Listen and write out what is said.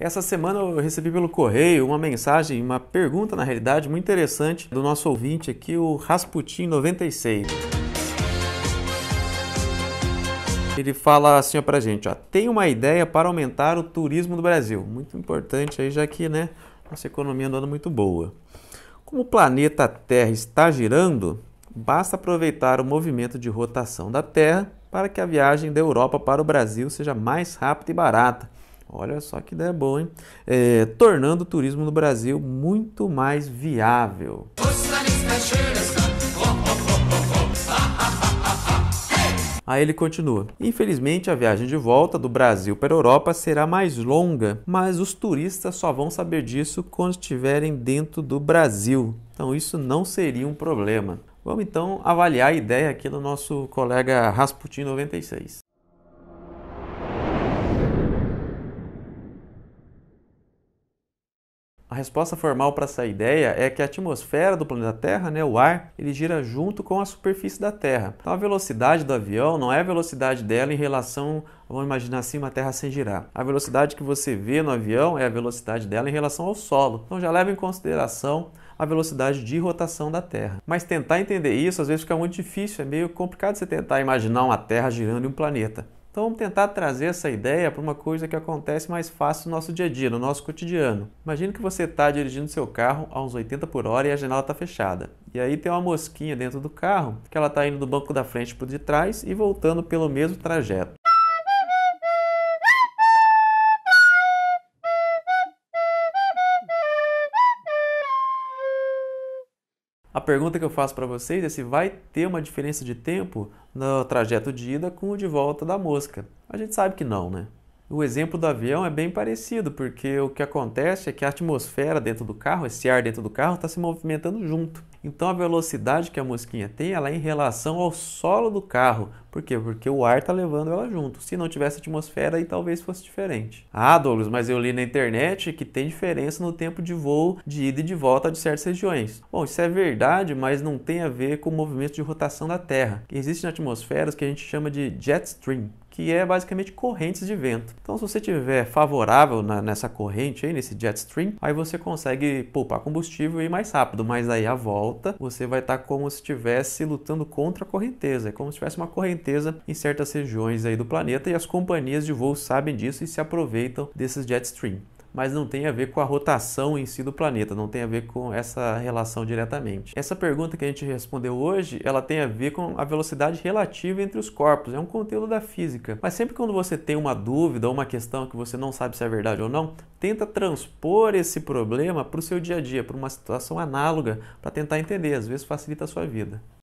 Essa semana eu recebi pelo correio uma mensagem, uma pergunta na realidade muito interessante do nosso ouvinte aqui, o Rasputin96. Ele fala assim para pra gente, ó, tem uma ideia para aumentar o turismo do Brasil. Muito importante aí, já que né, nossa economia anda muito boa. Como o planeta Terra está girando, basta aproveitar o movimento de rotação da Terra para que a viagem da Europa para o Brasil seja mais rápida e barata Olha só que ideia boa, hein? É, tornando o turismo no Brasil muito mais viável. Aí ele continua: Infelizmente, a viagem de volta do Brasil para a Europa será mais longa, mas os turistas só vão saber disso quando estiverem dentro do Brasil. Então, isso não seria um problema. Vamos então avaliar a ideia aqui do nosso colega Rasputin 96. A resposta formal para essa ideia é que a atmosfera do planeta Terra, né, o ar, ele gira junto com a superfície da Terra. Então a velocidade do avião não é a velocidade dela em relação Vamos imaginar assim uma terra sem girar. A velocidade que você vê no avião é a velocidade dela em relação ao solo. Então já leva em consideração a velocidade de rotação da Terra. Mas tentar entender isso às vezes fica muito difícil, é meio complicado você tentar imaginar uma Terra girando em um planeta. Então vamos tentar trazer essa ideia para uma coisa que acontece mais fácil no nosso dia a dia, no nosso cotidiano. Imagina que você está dirigindo seu carro a uns 80 por hora e a janela está fechada. E aí tem uma mosquinha dentro do carro que ela está indo do banco da frente para o de trás e voltando pelo mesmo trajeto. A pergunta que eu faço para vocês é se vai ter uma diferença de tempo no trajeto de ida com o de volta da mosca. A gente sabe que não, né? O exemplo do avião é bem parecido, porque o que acontece é que a atmosfera dentro do carro, esse ar dentro do carro, está se movimentando junto. Então a velocidade que a mosquinha tem, ela é em relação ao solo do carro. Por quê? Porque o ar está levando ela junto. Se não tivesse atmosfera, aí talvez fosse diferente. Ah, Douglas, mas eu li na internet que tem diferença no tempo de voo de ida e de volta de certas regiões. Bom, isso é verdade, mas não tem a ver com o movimento de rotação da Terra. Existem atmosferas que a gente chama de jet stream, que é basicamente correntes de vento. Então, se você tiver favorável na, nessa corrente aí, nesse jet stream, aí você consegue poupar combustível e ir mais rápido, mas aí a volta você vai estar tá como se estivesse lutando contra a correnteza, é como se tivesse uma correnteza em certas regiões aí do planeta e as companhias de voo sabem disso e se aproveitam desses jet stream mas não tem a ver com a rotação em si do planeta, não tem a ver com essa relação diretamente. Essa pergunta que a gente respondeu hoje, ela tem a ver com a velocidade relativa entre os corpos, é um conteúdo da física. Mas sempre quando você tem uma dúvida ou uma questão que você não sabe se é verdade ou não, tenta transpor esse problema para o seu dia a dia, para uma situação análoga, para tentar entender, às vezes facilita a sua vida.